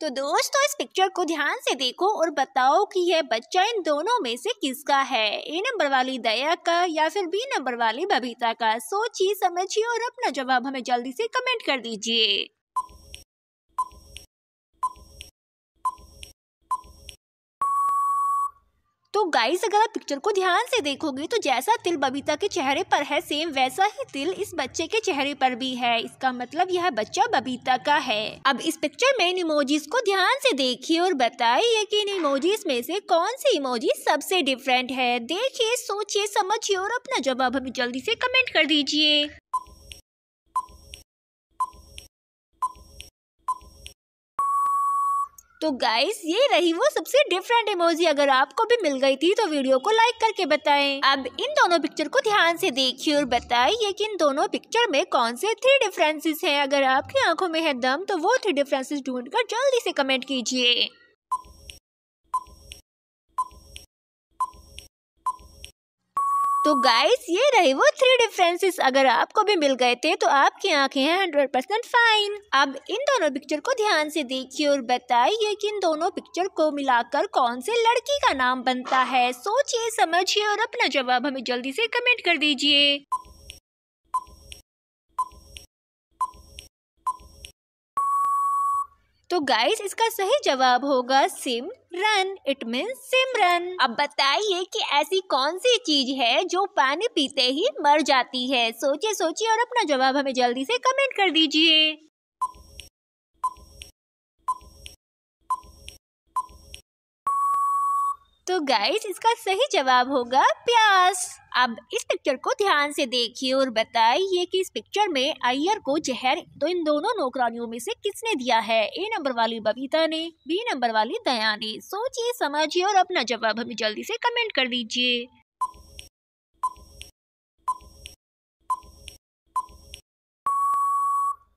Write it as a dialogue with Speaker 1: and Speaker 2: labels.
Speaker 1: तो दोस्तों इस पिक्चर को ध्यान से देखो और बताओ कि यह बच्चा इन दोनों में से किसका है ए नंबर वाली दया का या फिर बी नंबर वाली बबीता का सोचिए समझिए और अपना जवाब हमें जल्दी से कमेंट कर दीजिए तो गाइस अगर आप पिक्चर को ध्यान से देखोगे तो जैसा तिल बबीता के चेहरे पर है सेम वैसा ही तिल इस बच्चे के चेहरे पर भी है इसका मतलब यह बच्चा बबीता का है अब इस पिक्चर में इन इमोजीज को ध्यान से देखिए और बताइए कि इन इमोजीज में से कौन सी इमोजी सबसे डिफरेंट है देखिए सोचिए समझिए और अपना जवाब हमें जल्दी से कमेंट कर दीजिए तो गाइस ये रही वो सबसे डिफरेंट इमोजी अगर आपको भी मिल गई थी तो वीडियो को लाइक करके बताएं अब इन दोनों पिक्चर को ध्यान से देखिए और बताइए कि इन दोनों पिक्चर में कौन से थ्री डिफरेंसेस हैं अगर आपकी आंखों में है दम तो वो थ्री डिफरेंसेस ढूंढकर जल्दी से कमेंट कीजिए तो गाइस ये रहे वो थ्री डिफरेंसेस अगर आपको भी मिल गए थे तो आपकी आंखें हैं हंड्रेड परसेंट फाइन अब इन दोनों पिक्चर को ध्यान से देखिए और बताइए कि इन दोनों पिक्चर को मिलाकर कौन से लड़की का नाम बनता है सोचिए समझिए और अपना जवाब हमें जल्दी से कमेंट कर दीजिए तो गाइस इसका सही जवाब होगा sim run it mean run अब बताइए कि ऐसी कौन सी चीज है जो पानी पीते ही मर जाती है सोचिए सोचिए और अपना जवाब हमें जल्दी से कमेंट कर दीजिए तो गाइस इसका सही जवाब होगा प्यास अब इस पिक्चर को ध्यान से देखिए और बताइए कि इस पिक्चर में अयर को जहर तो इन दोनों नौकरानियों में से किसने दिया है ए नंबर वाली बबीता ने बी नंबर वाली दया ने सोचिए समझिए और अपना जवाब हमें जल्दी से कमेंट कर दीजिए